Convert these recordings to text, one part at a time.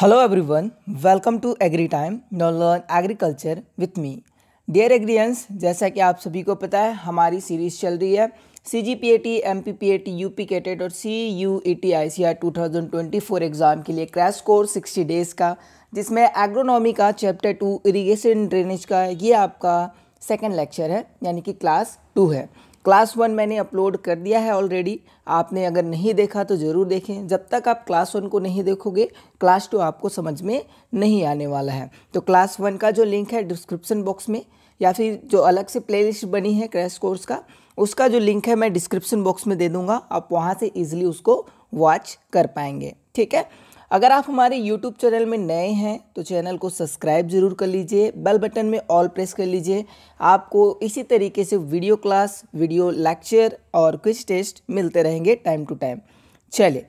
hello everyone welcome to agri time no learn agriculture with me dear Agrians, जैसा कि आप सभी को पता है हमारी सीरीज चल रही है C G P A T M P P A T U P TET और C U E T I C R two thousand twenty four exam के लिए क्रैश कोर्स सिक्सटी डेज़ का जिसमें एग्रोनॉमी का chapter two irrigation drainage का ये आपका second lecture है यानी कि क्लास टू है क्लास वन मैंने अपलोड कर दिया है ऑलरेडी आपने अगर नहीं देखा तो ज़रूर देखें जब तक आप क्लास वन को नहीं देखोगे क्लास टू आपको समझ में नहीं आने वाला है तो क्लास वन का जो लिंक है डिस्क्रिप्सन बॉक्स में या फिर जो अलग से प्लेलिस्ट बनी है क्रैश कोर्स का उसका जो लिंक है मैं डिस्क्रिप्सन बॉक्स में दे दूँगा आप वहाँ से ईजिली उसको वॉच कर पाएंगे ठीक है अगर आप हमारे यूट्यूब चैनल में नए हैं तो चैनल को सब्सक्राइब जरूर कर लीजिए बेल बटन में ऑल प्रेस कर लीजिए आपको इसी तरीके से वीडियो क्लास वीडियो लेक्चर और क्विज टेस्ट मिलते रहेंगे टाइम टू टाइम चले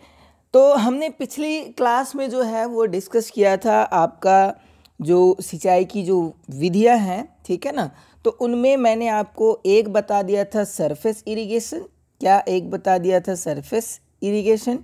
तो हमने पिछली क्लास में जो है वो डिस्कस किया था आपका जो सिंचाई की जो विधियाँ हैं ठीक है ना तो उनमें मैंने आपको एक बता दिया था सरफेस इरीगेशन क्या एक बता दिया था सरफेस इरीगेशन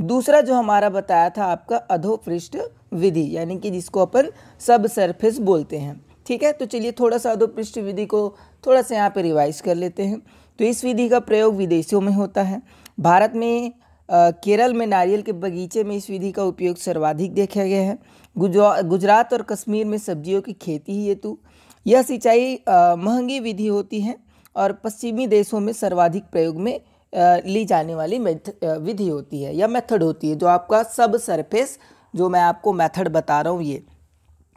दूसरा जो हमारा बताया था आपका अधोपृष्ठ विधि यानी कि जिसको अपन सब सरफेस बोलते हैं ठीक है तो चलिए थोड़ा सा अधोपृष्ठ विधि को थोड़ा सा यहाँ पे रिवाइज कर लेते हैं तो इस विधि का प्रयोग विदेशों में होता है भारत में आ, केरल में नारियल के बगीचे में इस विधि का उपयोग सर्वाधिक देखा गया है गुजरात और कश्मीर में सब्जियों की खेती हेतु यह सिंचाई महंगी विधि होती है और पश्चिमी देशों में सर्वाधिक प्रयोग में ली जाने वाली विधि होती है या मेथड होती है जो आपका सब सरफेस जो मैं आपको मेथड बता रहा हूँ ये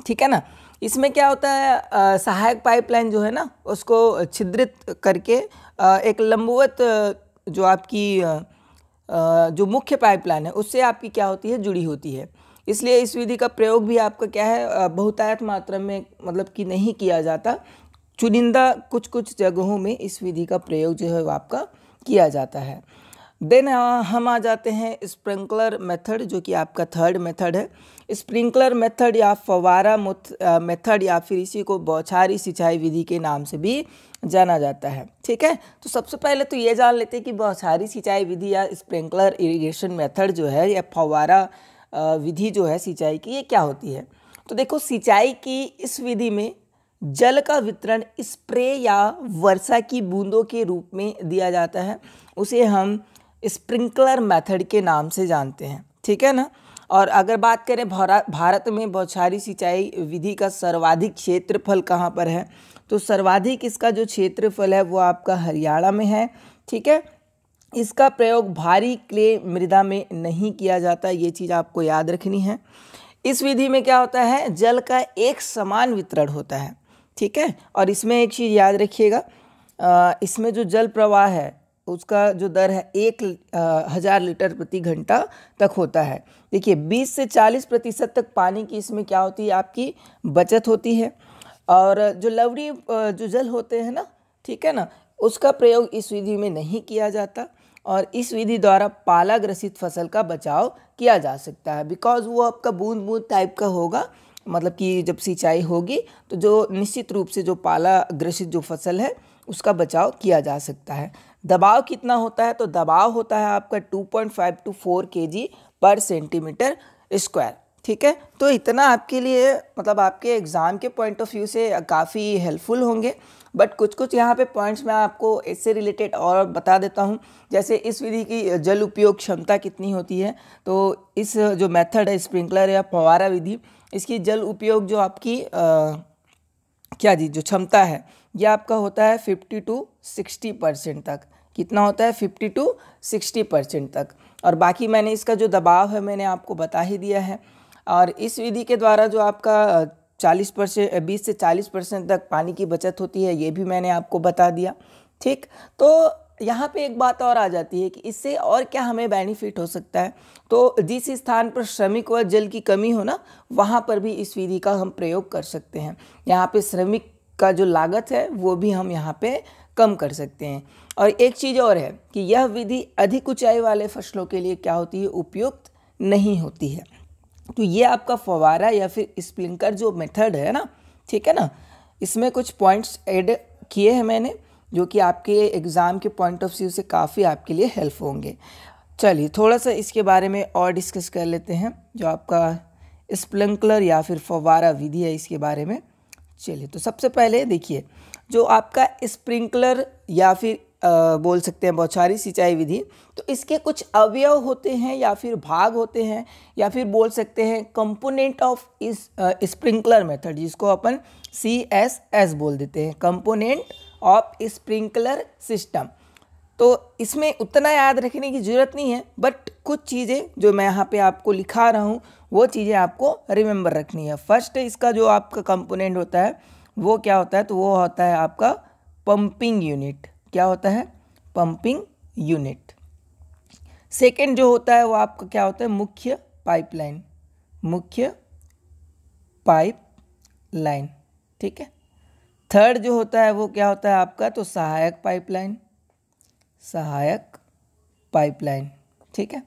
ठीक है ना इसमें क्या होता है आ, सहायक पाइपलाइन जो है ना उसको छिद्रित करके आ, एक लंबवत जो आपकी आ, जो मुख्य पाइपलाइन है उससे आपकी क्या होती है जुड़ी होती है इसलिए इस विधि का प्रयोग भी आपका क्या है बहुतायत मात्रा में मतलब कि नहीं किया जाता चुनिंदा कुछ कुछ जगहों में इस विधि का प्रयोग जो है वो आपका किया जाता है देन हम आ जाते हैं स्प्रिंकलर मेथड जो कि आपका थर्ड मेथड है स्प्रिंकलर मेथड या फवारा मेथड या फिर इसी को बौछारी सिंचाई विधि के नाम से भी जाना जाता है ठीक है तो सबसे पहले तो ये जान लेते हैं कि बौछारी सिंचाई विधि या स्प्रिंकलर इरिगेशन मेथड जो है या फवारा विधि जो है सिंचाई की ये क्या होती है तो देखो सिंचाई की इस विधि में जल का वितरण स्प्रे या वर्षा की बूंदों के रूप में दिया जाता है उसे हम स्प्रिंकलर मेथड के नाम से जानते हैं ठीक है ना और अगर बात करें भारत में बौछारी सिंचाई विधि का सर्वाधिक क्षेत्रफल कहाँ पर है तो सर्वाधिक इसका जो क्षेत्रफल है वो आपका हरियाणा में है ठीक है इसका प्रयोग भारी क्ले मृदा में नहीं किया जाता ये चीज़ आपको याद रखनी है इस विधि में क्या होता है जल का एक समान वितरण होता है ठीक है और इसमें एक चीज़ याद रखिएगा इसमें जो जल प्रवाह है उसका जो दर है एक हज़ार लीटर प्रति घंटा तक होता है देखिए 20 से 40 प्रतिशत तक पानी की इसमें क्या होती है आपकी बचत होती है और जो लवड़ी जो जल होते हैं ना ठीक है ना उसका प्रयोग इस विधि में नहीं किया जाता और इस विधि द्वारा पाला ग्रसित फसल का बचाव किया जा सकता है बिकॉज वो आपका बूंद बूंद टाइप का होगा मतलब कि जब सिंचाई होगी तो जो निश्चित रूप से जो पाला ग्रसित जो फसल है उसका बचाव किया जा सकता है दबाव कितना होता है तो दबाव होता है आपका 2.5 टू 4 के पर सेंटीमीटर स्क्वायर ठीक है तो इतना आपके लिए मतलब आपके एग्ज़ाम के पॉइंट ऑफ व्यू से काफ़ी हेल्पफुल होंगे बट कुछ कुछ यहाँ पे पॉइंट्स मैं आपको इससे रिलेटेड और बता देता हूँ जैसे इस विधि की जल उपयोग क्षमता कितनी होती है तो इस जो मेथड है स्प्रिंकलर या फवारा विधि इसकी जल उपयोग जो आपकी आ, क्या जी जो क्षमता है यह आपका होता है फिफ्टी टू सिक्सटी परसेंट तक कितना होता है फिफ्टी टू सिक्सटी परसेंट तक और बाकी मैंने इसका जो दबाव है मैंने आपको बता ही दिया है और इस विधि के द्वारा जो आपका चालीस परसेंट बीस से चालीस परसेंट तक पानी की बचत होती है ये भी मैंने आपको बता दिया ठीक तो यहाँ पे एक बात और आ जाती है कि इससे और क्या हमें बेनिफिट हो सकता है तो जिस स्थान पर श्रमिक व जल की कमी हो ना वहाँ पर भी इस विधि का हम प्रयोग कर सकते हैं यहाँ पे श्रमिक का जो लागत है वो भी हम यहाँ पे कम कर सकते हैं और एक चीज़ और है कि यह विधि अधिक ऊंचाई वाले फसलों के लिए क्या होती है उपयुक्त नहीं होती है तो ये आपका फवारा या फिर स्प्रिंकलर जो मेथड है ना ठीक है ना इसमें कुछ पॉइंट्स ऐड किए हैं मैंने जो कि आपके एग्ज़ाम के पॉइंट ऑफ व्यू से काफ़ी आपके लिए हेल्प होंगे चलिए थोड़ा सा इसके बारे में और डिस्कस कर लेते हैं जो आपका स्प्लंकलर या फिर फवारा विधि है इसके बारे में चलिए तो सबसे पहले देखिए जो आपका स्प्रिंकलर या फिर आ, बोल सकते हैं बौछारी सिंचाई विधि तो इसके कुछ अवयव होते हैं या फिर भाग होते हैं या फिर बोल सकते हैं कंपोनेंट ऑफ इस स्प्रिंकलर मेथड जिसको अपन सी एस एस बोल देते हैं कंपोनेंट ऑफ स्प्रिंकलर सिस्टम तो इसमें उतना याद रखने की ज़रूरत नहीं है बट कुछ चीज़ें जो मैं यहाँ पे आपको लिखा रहा हूँ वो चीज़ें आपको रिमेंबर रखनी है फर्स्ट इसका जो आपका कंपोनेंट होता है वो क्या होता है तो वो होता है आपका पंपिंग यूनिट क्या होता है पंपिंग यूनिट सेकेंड जो होता है वो आपका क्या होता है मुख्य पाइपलाइन मुख्य पाइप लाइन ठीक है थर्ड जो होता है वो क्या होता है आपका तो सहायक पाइपलाइन सहायक पाइपलाइन ठीक है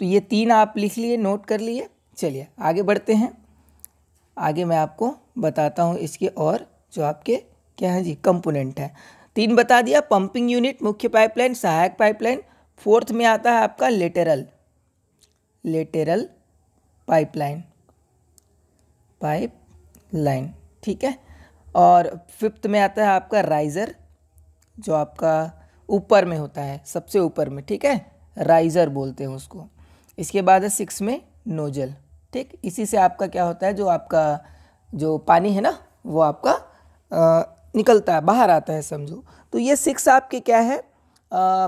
तो ये तीन आप लिख लिए नोट कर लिए चलिए आगे बढ़ते हैं आगे मैं आपको बताता हूँ इसके और जो आपके क्या है जी कंपोनेंट है तीन बता दिया पंपिंग यूनिट मुख्य पाइपलाइन सहायक पाइपलाइन फोर्थ में आता है आपका lateral lateral pipeline pipeline ठीक है और फिफ्थ में आता है आपका राइज़र जो आपका ऊपर में होता है सबसे ऊपर में ठीक है राइज़र बोलते हैं उसको इसके बाद है सिक्स में नोजल ठीक इसी से आपका क्या होता है जो आपका जो पानी है ना वो आपका आ, निकलता है बाहर आता है समझो तो ये सिक्स आपके क्या है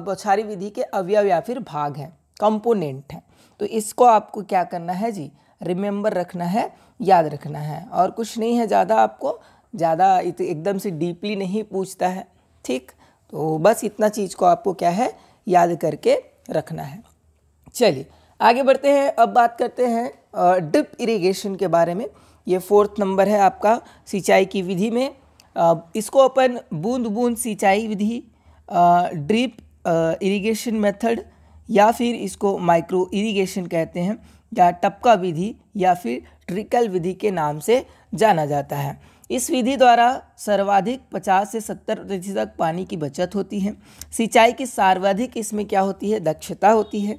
बौछारी विधि के अवयव या फिर भाग हैं कंपोनेंट हैं तो इसको आपको क्या करना है जी रिमेंबर रखना है याद रखना है और कुछ नहीं है ज़्यादा आपको ज़्यादा एकदम से डीपली नहीं पूछता है ठीक तो बस इतना चीज़ को आपको क्या है याद करके रखना है चलिए आगे बढ़ते हैं अब बात करते हैं ड्रिप इरिगेशन के बारे में ये फोर्थ नंबर है आपका सिंचाई की विधि में इसको अपन बूंद बूंद सिंचाई विधि ड्रिप इरिगेशन मेथड या फिर इसको माइक्रो इरिगेशन कहते हैं या टपका विधि या फिर ट्रिकल विधि के नाम से जाना जाता है इस विधि द्वारा सर्वाधिक 50 से 70 प्रतिशत तक पानी की बचत होती है सिंचाई की सर्वाधिक इसमें क्या होती है दक्षता होती है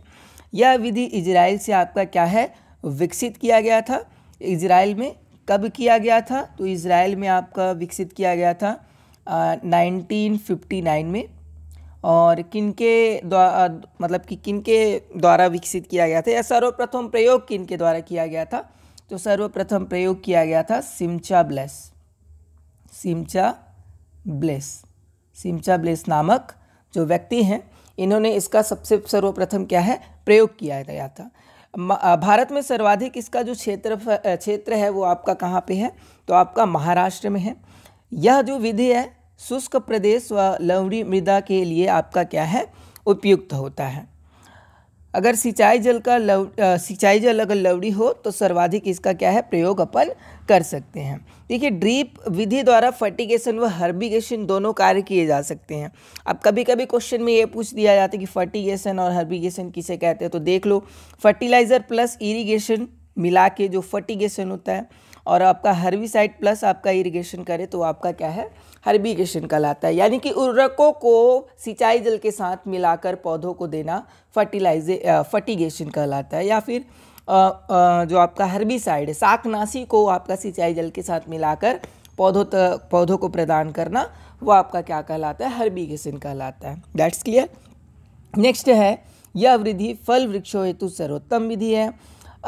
यह विधि इजराइल से आपका क्या है विकसित किया गया था इजराइल में कब किया गया था तो इसराइल में आपका विकसित किया गया था आ, 1959 में और किन के मतलब कि किन के द्वारा विकसित किया गया था या सर्वप्रथम प्रयोग किन के द्वारा किया गया था तो सर्वप्रथम प्रयोग किया गया था Simcha Blass Simcha Blass Simcha Blass नामक जो व्यक्ति हैं इन्होंने इसका सबसे सर्वप्रथम क्या है प्रयोग किया गया था भारत में सर्वाधिक इसका जो क्षेत्र क्षेत्र है वो आपका कहाँ पे है तो आपका महाराष्ट्र में है यह जो विधि है शुष्क प्रदेश व लवणी मृदा के लिए आपका क्या है उपयुक्त होता है अगर सिंचाई जल का लव सिंचाई जल अगर लवड़ी हो तो सर्वाधिक इसका क्या है प्रयोग अपन कर सकते हैं देखिए ड्रीप विधि द्वारा फर्टिगेशन व हर्बिगेशन दोनों कार्य किए जा सकते हैं अब कभी कभी क्वेश्चन में ये पूछ दिया जाता है कि फर्टिगेशन और हर्बिगेशन किसे कहते हैं तो देख लो फर्टिलाइज़र प्लस इरीगेशन मिला के जो फर्टिगेशन होता है और आपका हर्बिसाइड प्लस आपका इरिगेशन करे तो आपका क्या है हर्बिगेशन कहलाता है यानी कि उर्वरकों को सिंचाई जल के साथ मिलाकर पौधों को देना फर्टिलाइजे फर्टिगेशन कहलाता है या फिर आ, आ, जो आपका हर्बिसाइड है साकनाशी को आपका सिंचाई जल के साथ मिलाकर पौधों तक पौधों को प्रदान करना वो आपका क्या कहलाता है हर्बिगेशन कहलाता है दैट्स क्लियर नेक्स्ट है यह वृद्धि फल वृक्षों हेतु सर्वोत्तम विधि है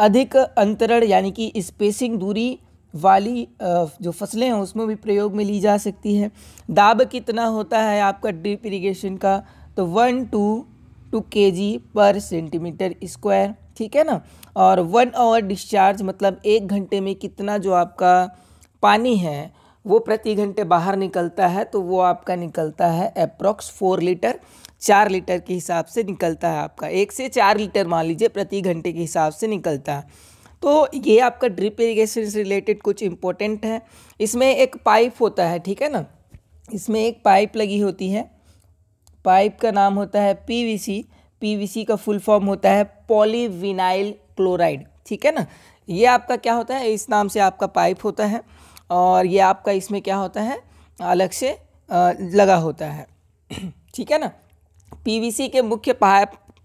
अधिक अंतरण यानी कि स्पेसिंग दूरी वाली जो फसलें हैं उसमें भी प्रयोग में ली जा सकती है दाब कितना होता है आपका ड्रिप इरीगेशन का तो वन टू टू के जी पर सेंटीमीटर स्क्वायर ठीक है ना और वन आवर डिस्चार्ज मतलब एक घंटे में कितना जो आपका पानी है वो प्रति घंटे बाहर निकलता है तो वो आपका निकलता है अप्रॉक्स फोर लीटर चार लीटर के हिसाब से निकलता है आपका एक से चार लीटर मान लीजिए प्रति घंटे के हिसाब से निकलता है तो ये आपका ड्रिप इरीगेशन से रिलेटेड कुछ इम्पोर्टेंट है इसमें एक पाइप होता है ठीक है ना इसमें एक पाइप लगी होती है पाइप का नाम होता है पीवीसी पीवीसी का फुल फॉर्म होता है पॉलीविनाइल क्लोराइड ठीक है ना ये आपका क्या होता है इस नाम से आपका पाइप होता है और ये आपका इसमें क्या होता है अलग से लगा होता है ठीक है ना पीवीसी के मुख्य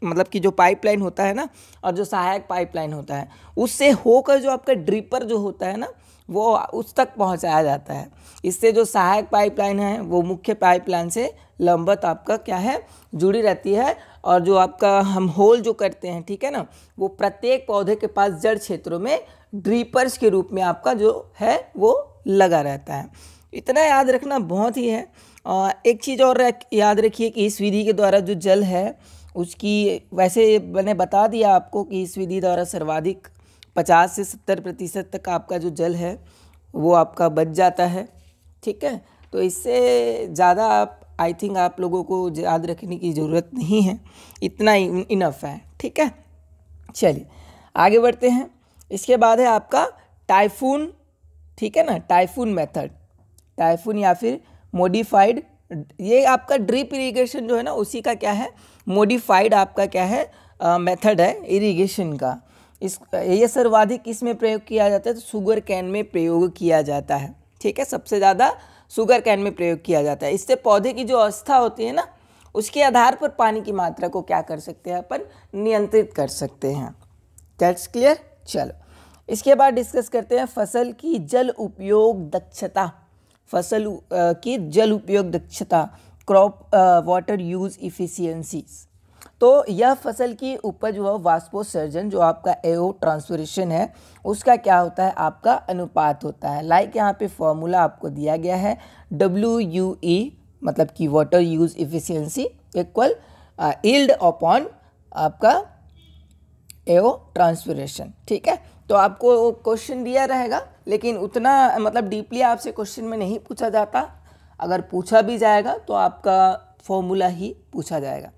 मतलब कि जो पाइपलाइन होता है ना और जो सहायक पाइपलाइन होता है उससे होकर जो आपका ड्रिपर जो होता है ना वो उस तक पहुंचाया जाता है इससे जो सहायक पाइपलाइन है वो मुख्य पाइपलाइन से लंबत आपका क्या है जुड़ी रहती है और जो आपका हम होल जो करते हैं ठीक है ना वो प्रत्येक पौधे के पास जड़ क्षेत्रों में ड्रीपर्स के रूप में आपका जो है वो लगा रहता है इतना याद रखना बहुत ही है और एक चीज़ और याद रखिए कि इस विधि के द्वारा जो जल है उसकी वैसे मैंने बता दिया आपको कि इस विधि द्वारा सर्वाधिक 50 से 70 प्रतिशत तक आपका जो जल है वो आपका बच जाता है ठीक है तो इससे ज़्यादा आप आई थिंक आप लोगों को याद रखने की ज़रूरत नहीं है इतना इनफ है ठीक है चलिए आगे बढ़ते हैं इसके बाद है आपका टाइफून ठीक है ना टाइफून मेथड टाइफून या फिर मोडिफाइड ये आपका ड्रिप इरीगेशन जो है ना उसी का क्या है मोडिफाइड आपका क्या है मेथड है इरिगेशन का इस ये सर्वाधिक किस में प्रयोग किया जाता है तो शुगर कैन में प्रयोग किया जाता है ठीक है सबसे ज़्यादा शुगर कैन में प्रयोग किया जाता है इससे पौधे की जो अवस्था होती है ना उसके आधार पर पानी की मात्रा को क्या कर सकते हैं अपन नियंत्रित कर सकते हैं दैट्स क्लियर चलो इसके बाद डिस्कस करते हैं फसल की जल उपयोग दक्षता फसल की जल उपयोग दक्षता क्रॉप वाटर यूज़ इफ़िशियंसीज़ तो यह फसल की उपज व वाष्पोसर्जन जो आपका एओ ट्रांसफरेशन है उसका क्या होता है आपका अनुपात होता है लाइक यहाँ पे फॉर्मूला आपको दिया गया है डब्ल्यू यू ई मतलब कि water use efficiency equal yield upon आपका एओ ट्रांसफरेशन ठीक है तो आपको क्वेश्चन दिया रहेगा लेकिन उतना मतलब डीपली आपसे क्वेश्चन में नहीं पूछा जाता अगर पूछा भी जाएगा तो आपका फॉर्मूला ही पूछा जाएगा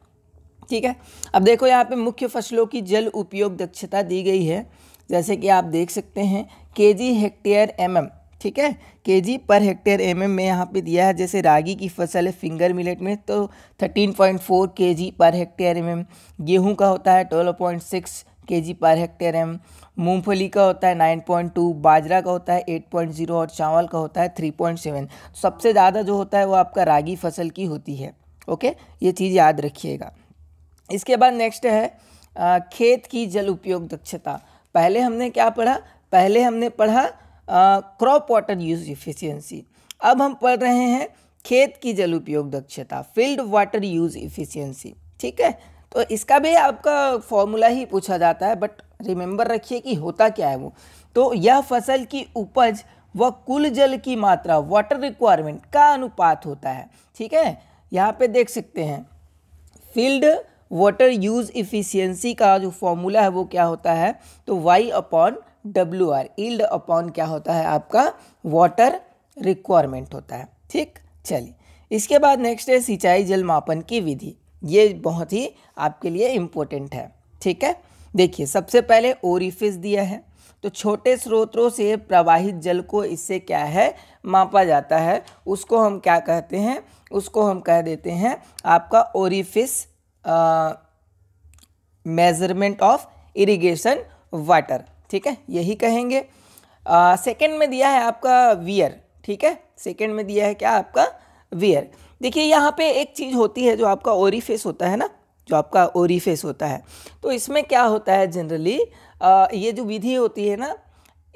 ठीक है अब देखो यहाँ पे मुख्य फसलों की जल उपयोग दक्षता दी गई है जैसे कि आप देख सकते हैं के जी हेक्टेयर एम एम ठीक है के जी पर हेक्टेयर एम एम में यहाँ पे दिया है जैसे रागी की फसल है फिंगर मिलेट में तो 13.4 के जी पर हेक्टेयर एम एम गेहूँ का होता है ट्वेल्व पॉइंट सिक्स के जी पर हेक्टेयर एम मूंगफली का होता है नाइन पॉइंट टू बाजरा का होता है एट पॉइंट ज़ीरो और चावल का होता है थ्री पॉइंट सेवन सबसे ज़्यादा जो होता है वो आपका रागी फसल की होती है ओके ये चीज़ याद रखिएगा इसके बाद नेक्स्ट है आ, खेत की जल उपयोग दक्षता पहले हमने क्या पढ़ा पहले हमने पढ़ा क्रॉप वाटर यूज इफिशियंसी अब हम पढ़ रहे हैं खेत की जल उपयोग दक्षता फील्ड वाटर यूज इफिशियंसी ठीक है तो इसका भी आपका फॉर्मूला ही पूछा जाता है बट रिमेंबर रखिए कि होता क्या है वो तो यह फसल की उपज व कुल जल की मात्रा वाटर रिक्वायरमेंट का अनुपात होता है ठीक है यहाँ पे देख सकते हैं फील्ड वाटर यूज इफ़िशियंसी का जो फॉर्मूला है वो क्या होता है तो Y upon W R yield upon क्या होता है आपका वाटर रिक्वायरमेंट होता है ठीक चलिए इसके बाद नेक्स्ट है सिंचाई जल मापन की विधि ये बहुत ही आपके लिए इम्पोर्टेंट है ठीक है देखिए सबसे पहले ओरिफिस दिया है तो छोटे स्रोतों से प्रवाहित जल को इससे क्या है मापा जाता है उसको हम क्या कहते हैं उसको हम कह देते हैं आपका orifice measurement of irrigation water ठीक है यही कहेंगे सेकेंड में दिया है आपका वियर ठीक है सेकेंड में दिया है क्या आपका वियर देखिए यहाँ पे एक चीज़ होती है जो आपका ओरी फेस होता है ना जो आपका ओरी फेस होता है तो इसमें क्या होता है जनरली ये जो विधि होती है ना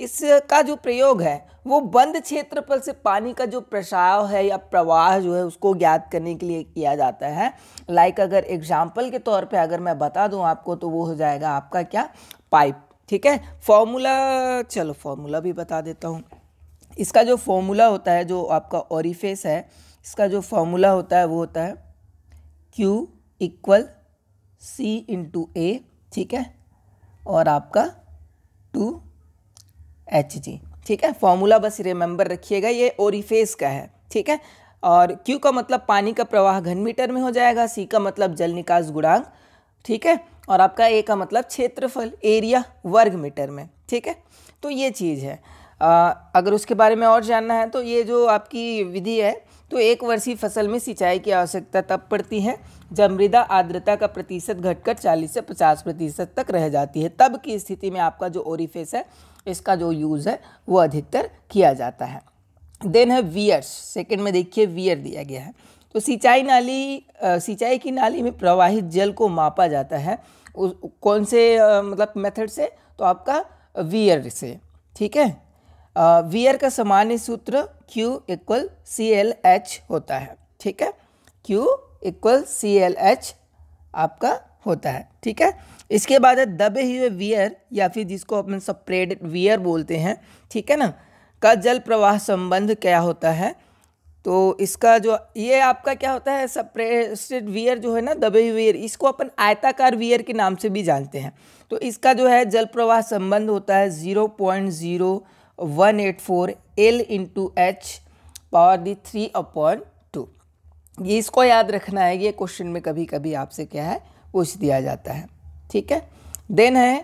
इसका जो प्रयोग है वो बंद क्षेत्र पर से पानी का जो प्रसाव है या प्रवाह जो है उसको ज्ञात करने के लिए किया जाता है लाइक अगर एग्जाम्पल के तौर पे अगर मैं बता दूं आपको तो वो हो जाएगा आपका क्या पाइप ठीक है फॉर्मूला चलो फॉर्मूला भी बता देता हूँ इसका जो फॉर्मूला होता है जो आपका ओरिफेस है इसका जो फॉर्मूला होता है वो होता है Q equal C into A ठीक है और आपका टू एच जी ठीक है फॉर्मूला बस रिमेंबर रखिएगा ये ओरिफेस का है ठीक है और Q का मतलब पानी का प्रवाह घन मीटर में हो जाएगा C का मतलब जल निकास गुणांक ठीक है और आपका ए का मतलब क्षेत्रफल एरिया वर्ग मीटर में ठीक है तो ये चीज़ है आ, अगर उसके बारे में और जानना है तो ये जो आपकी विधि है तो एक वर्षीय फसल में सिंचाई की आवश्यकता तब पड़ती है जब मृदा आर्द्रता का प्रतिशत घटकर 40 से 50 प्रतिशत तक रह जाती है तब की स्थिति में आपका जो ओरिफेस है इसका जो यूज़ है वो अधिकतर किया जाता है देन है वियर्स सेकेंड में देखिए वियर दिया गया है तो सिंचाई नाली सिंचाई की नाली में प्रवाहित जल को मापा जाता है कौन से आ, मतलब मेथड से तो आपका वियर से ठीक है वीयर का सामान्य सूत्र Q equal C L H होता है ठीक है Q equal C L H आपका होता है ठीक है इसके बाद है दबे हुए वियर या फिर जिसको अपन सप्रेड वियर बोलते हैं ठीक है ना का जल प्रवाह संबंध क्या होता है तो इसका जो ये आपका क्या होता है सप्रेस्टेड वियर जो है ना दबे हुए वियर इसको अपन आयताकार वियर के नाम से भी जानते हैं तो इसका जो है जल प्रवाह संबंध होता है zero point zero one eight four L into H power the three upon two ये इसको याद रखना है ये क्वेश्चन में कभी कभी आपसे क्या है पूछ दिया जाता है ठीक है देन है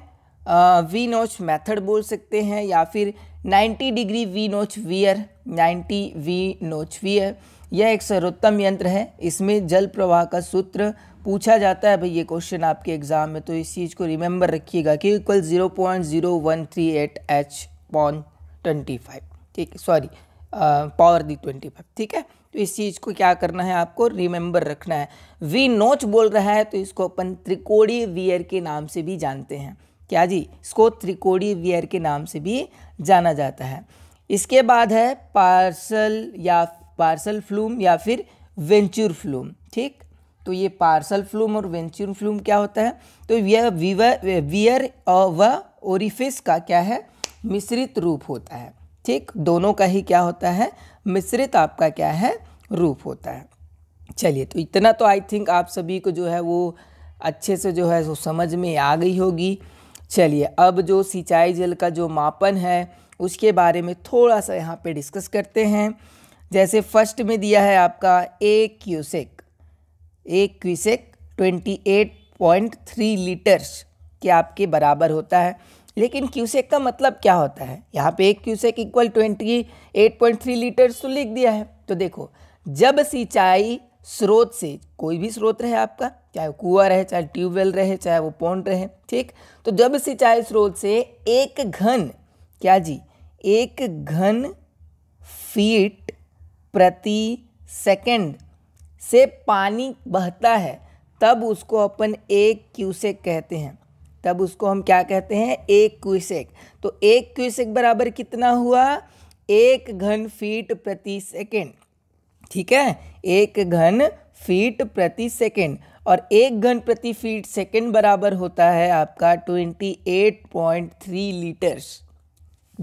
वी नोच मेथड बोल सकते हैं या फिर 90 degree V notch weir 90 V notch weir यह एक सर्वोत्तम यंत्र है इसमें जल प्रवाह का सूत्र पूछा जाता है भाई ये क्वेश्चन आपके एग्जाम में तो इस चीज़ को रिमेंबर रखिएगा कि equal zero point zero one three eight H upon twenty five ठीक है sorry power the twenty five ठीक है तो इस चीज़ को क्या करना है आपको रिमेंबर रखना है वी नोच बोल रहा है तो इसको अपन त्रिकोणीय वियर के नाम से भी जानते हैं क्या जी इसको त्रिकोणीय वियर के नाम से भी जाना जाता है इसके बाद है पार्सल या पार्सल फ्लूम या फिर वेंचुर फ्लूम ठीक तो ये पार्सल फ्लूम और वेंचुर फ्लूम क्या होता है तो यह वियर वियर व ओरिफिस का क्या है मिश्रित रूप होता है ठीक दोनों का ही क्या होता है मिश्रित आपका क्या है रूप होता है चलिए तो इतना तो आई थिंक आप सभी को जो है वो अच्छे से जो है वो समझ में आ गई होगी चलिए अब जो सिंचाई जल का जो मापन है उसके बारे में थोड़ा सा यहाँ पे डिस्कस करते हैं जैसे फर्स्ट में दिया है आपका A cusec A cusec 28.3 litres के आपके बराबर होता है लेकिन क्यूसेक का मतलब क्या होता है यहाँ पे एक cusec equal twenty eight point three litre तो लिख दिया है तो देखो जब सिंचाई स्रोत से कोई भी स्रोत रहे आपका चाहे कुआ रहे चाहे ट्यूबवेल रहे चाहे वो पौंड रहे ठीक तो जब सिंचाई स्रोत से एक घन क्या जी एक घन फीट प्रति सेकंड से पानी बहता है तब उसको अपन एक क्यूसेक कहते हैं तब उसको हम क्या कहते हैं एक क्यूसेक तो एक क्यूसेक बराबर कितना हुआ एक घन फीट प्रति सेकेंड ठीक है एक घन फीट प्रति सेकेंड और एक घन प्रति फीट सेकेंड बराबर होता है आपका twenty eight point three litres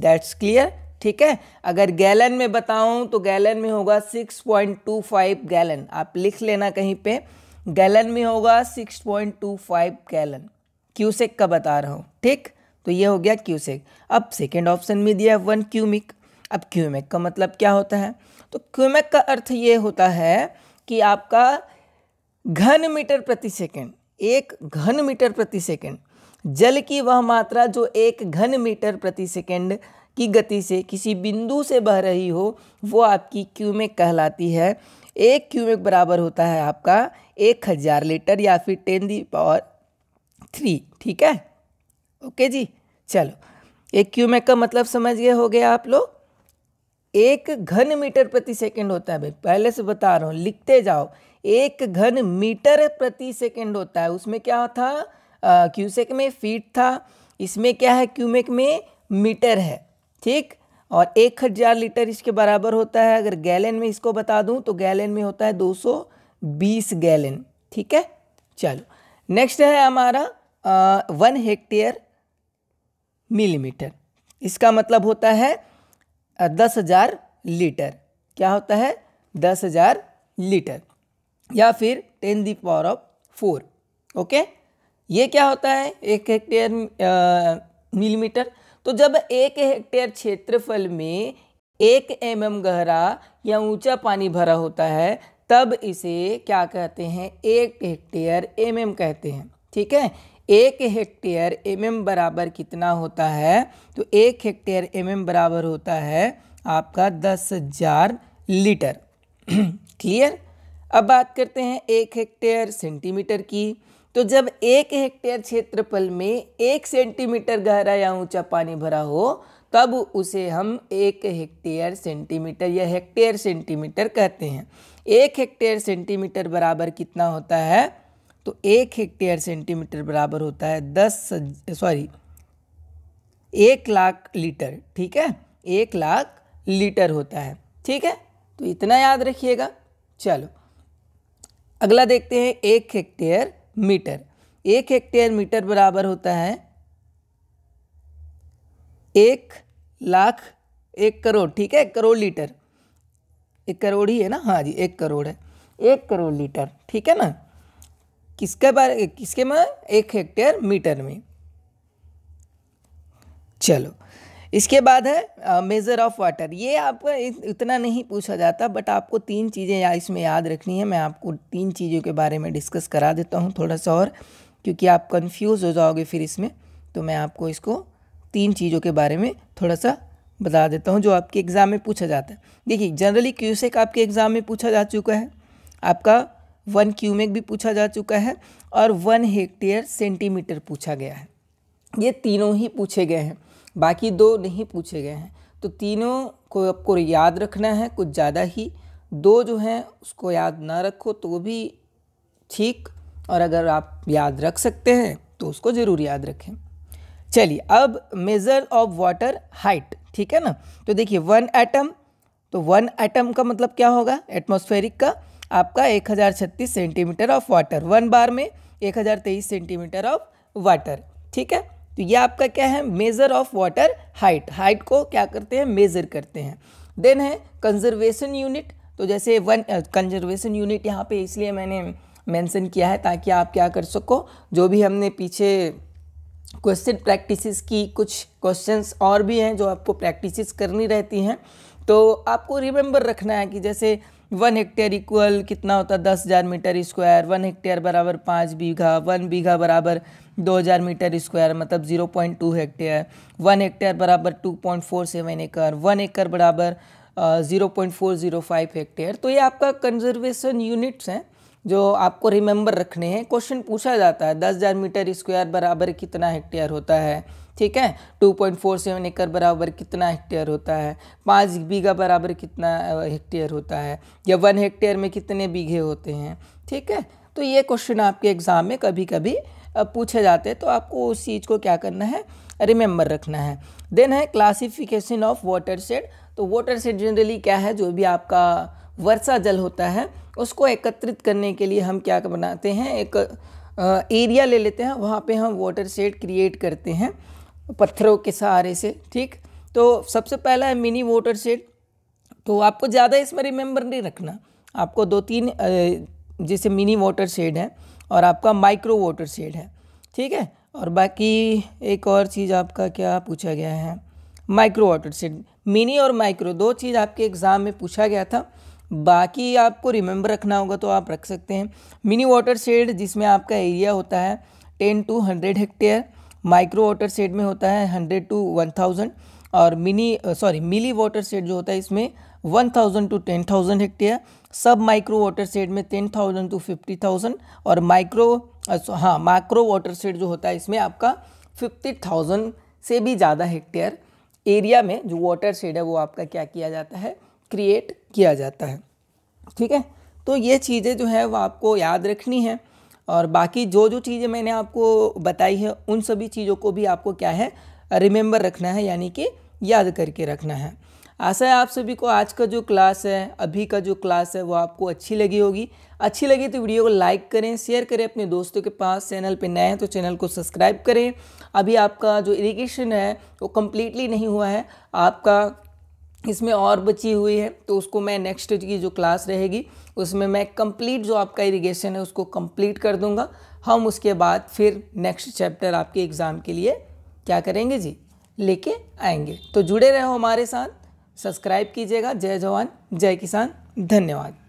that's clear ठीक है अगर गैलन में बताऊं तो गैलन में होगा six point two five gallon आप लिख लेना कहीं पे गैलन में होगा six point two five gallon cusec का बता रहा हूँ ठीक तो ये हो गया क्यूसेक अब सेकेंड ऑप्शन में दिया है वन क्यूमिक अब क्यूमेक का मतलब क्या होता है तो क्यूमेक का अर्थ ये होता है कि आपका घन मीटर प्रति सेकेंड एक घन मीटर प्रति सेकेंड जल की वह मात्रा जो एक घन मीटर प्रति सेकेंड की गति से किसी बिंदु से बह रही हो वो आपकी क्यूमेक कहलाती है एक क्यूमेक बराबर होता है आपका एक हज़ार लीटर या फिर टेन दी पावर थ्री ठीक है ओके जी चलो एक क्यूमेक का मतलब समझ गए हो गया आप लोग एक घन मीटर प्रति सेकंड होता है भाई पहले से बता रहा हूँ लिखते जाओ एक घन मीटर प्रति सेकंड होता है उसमें क्या था क्यूसेक में फीट था इसमें क्या है क्यूमेक में मीटर है ठीक और एक हजार लीटर इसके बराबर होता है अगर गैलन में इसको बता दूं तो गैलन में होता है 220 गैलन ठीक है चलो नेक्स्ट है हमारा वन हेक्टेयर मिलीमीटर इसका मतलब होता है दस हज़ार लीटर क्या होता है दस हज़ार लीटर या फिर ten the power of four okay ये क्या होता है एक हेक्टेयर मिलीमीटर तो जब एक हेक्टेयर क्षेत्रफल में एक एम गहरा या ऊंचा पानी भरा होता है तब इसे क्या कहते हैं एक हेक्टेयर एम एम कहते हैं ठीक है एक हेक्टेयर एम एम बराबर कितना होता है तो एक हेक्टेयर एम एम बराबर होता है आपका दस हजार लीटर क्लियर अब बात करते हैं एक हेक्टेयर सेंटीमीटर की तो जब एक हेक्टेयर क्षेत्रफल में एक सेंटीमीटर गहरा या ऊंचा पानी भरा हो तब उसे हम एक हेक्टेयर सेंटीमीटर या हेक्टेयर सेंटीमीटर कहते हैं एक हेक्टेयर सेंटीमीटर बराबर कितना होता है तो एक हेक्टेयर सेंटीमीटर बराबर होता है दस सॉरी एक लाख लीटर ठीक है एक लाख लीटर होता है ठीक है तो इतना याद रखिएगा चलो अगला देखते हैं एक हेक्टेयर मीटर एक हेक्टेयर मीटर बराबर होता है एक लाख एक करोड़ ठीक है एक करोड़ लीटर एक करोड़ ही है ना हाँ जी एक करोड़ है एक करोड़ लीटर ठीक है ना किसके बारे किसके में एक हेक्टेयर मीटर में चलो इसके बाद है मेज़र ऑफ वाटर ये आपका इतना नहीं पूछा जाता बट आपको तीन चीज़ें या इसमें याद रखनी है मैं आपको तीन चीज़ों के बारे में डिस्कस करा देता हूँ थोड़ा सा और क्योंकि आप कन्फ्यूज़ हो जाओगे फिर इसमें तो मैं आपको इसको तीन चीज़ों के बारे में थोड़ा सा बता देता हूँ जो आपके एग्ज़ाम में पूछा जाता है देखिए जनरली क्यूसेक आपके एग्ज़ाम में पूछा जा चुका है आपका वन क्यूमेक भी पूछा जा चुका है और वन हेक्टेयर सेंटीमीटर पूछा गया है ये तीनों ही पूछे गए हैं बाकी दो नहीं पूछे गए हैं तो तीनों को आपको याद रखना है कुछ ज़्यादा ही दो जो हैं उसको याद ना रखो तो वो भी ठीक और अगर आप याद रख सकते हैं तो उसको ज़रूर याद रखें चलिए अब मेज़र ऑफ वाटर हाइट ठीक है ना तो देखिए वन एटम तो वन एटम का मतलब क्या होगा एटमोस्फेरिक का आपका छत्तीस centimetre of water one bar में तेईस सेंटीमीटर ऑफ वाटर ठीक है तो ये आपका क्या है measure of water height height को क्या करते हैं मेज़र करते हैं देन है कंजर्वेशन यूनिट तो जैसे वन कंजर्वेशन यूनिट यहाँ पे इसलिए मैंने मेंशन किया है ताकि आप क्या कर सको जो भी हमने पीछे क्वेश्चन प्रैक्टिसेस की कुछ क्वेश्चंस और भी हैं जो आपको प्रैक्टिसेस करनी रहती हैं तो आपको रिमेंबर रखना है कि जैसे वन हेक्टेयर इक्वल कितना होता है दस हज़ार मीटर स्क्वायर वन हेक्टेयर बराबर पाँच बीघा वन बीघा बराबर दो हज़ार मीटर स्क्वायर मतलब zero point two hectare one hectare बराबर two point four seven acre one acre बराबर zero point four zero five hectare तो ये आपका कंजर्वेशन यूनिट्स हैं जो आपको रिमेंबर रखने हैं क्वेश्चन पूछा जाता है दस हज़ार मीटर स्क्वायर बराबर कितना हेक्टेयर होता है ठीक है टू पॉइंट फोर सेवन एकड़ बराबर कितना हेक्टेयर होता है पाँच बीघा बराबर कितना हेक्टेयर होता है या वन हेक्टेयर में कितने बीघे होते हैं ठीक है तो ये क्वेश्चन आपके एग्ज़ाम में कभी कभी पूछे जाते हैं तो आपको उस चीज़ को क्या करना है रिमेंबर रखना है देन है क्लासिफिकेशन ऑफ वाटर सेड तो वाटर सेड जनरली क्या है जो भी आपका वर्षा जल होता है उसको एकत्रित करने के लिए हम क्या बनाते हैं एक एरिया ले लेते हैं वहाँ पे हम वाटर शेड क्रिएट करते हैं पत्थरों के सहारे से ठीक तो सबसे पहला है मिनी वाटर शेड तो आपको ज़्यादा इसमें रिमेंबर नहीं रखना आपको दो तीन जैसे मिनी वाटर शेड है और आपका माइक्रो वाटर शेड है ठीक है और बाकी एक और चीज़ आपका क्या पूछा गया है माइक्रो वाटर शेड मिनी और माइक्रो दो चीज़ आपके एग्ज़ाम में पूछा गया था बाकी आपको रिमेंबर रखना होगा तो आप रख सकते हैं मिनी वाटर शेड जिसमें आपका एरिया होता है ten to hundred hectare micro watershed में होता है हंड्रेड टू वन थाउजेंड और mini sorry milli watershed जो होता है इसमें one thousand to ten thousand hectare sub micro watershed में ten thousand to fifty thousand और माइक्रो हाँ माइक्रो वाटर शेड जो होता है इसमें आपका फिफ्टी थाउजेंड से भी ज़्यादा हेक्टेयर एरिया में जो वाटर शेड है वो आपका क्या किया जाता है क्रिएट किया जाता है ठीक है तो ये चीज़ें जो है वो आपको याद रखनी है और बाकी जो जो चीज़ें मैंने आपको बताई है उन सभी चीज़ों को भी आपको क्या है रिमेंबर रखना है यानी कि याद करके रखना है आशा है आप सभी को आज का जो क्लास है अभी का जो क्लास है वो आपको अच्छी लगी होगी अच्छी लगी तो वीडियो को लाइक करें शेयर करें अपने दोस्तों के पास चैनल पे नए हैं तो चैनल को सब्सक्राइब करें अभी आपका जो इरिगेशन है वो कम्प्लीटली नहीं हुआ है आपका इसमें और बची हुई है तो उसको मैं नेक्स्ट की जो क्लास रहेगी उसमें मैं कंप्लीट जो आपका इरिगेशन है उसको कंप्लीट कर दूंगा हम उसके बाद फिर नेक्स्ट चैप्टर आपके एग्ज़ाम के लिए क्या करेंगे जी लेके आएंगे तो जुड़े रहो हमारे साथ सब्सक्राइब कीजिएगा जय जवान जय किसान धन्यवाद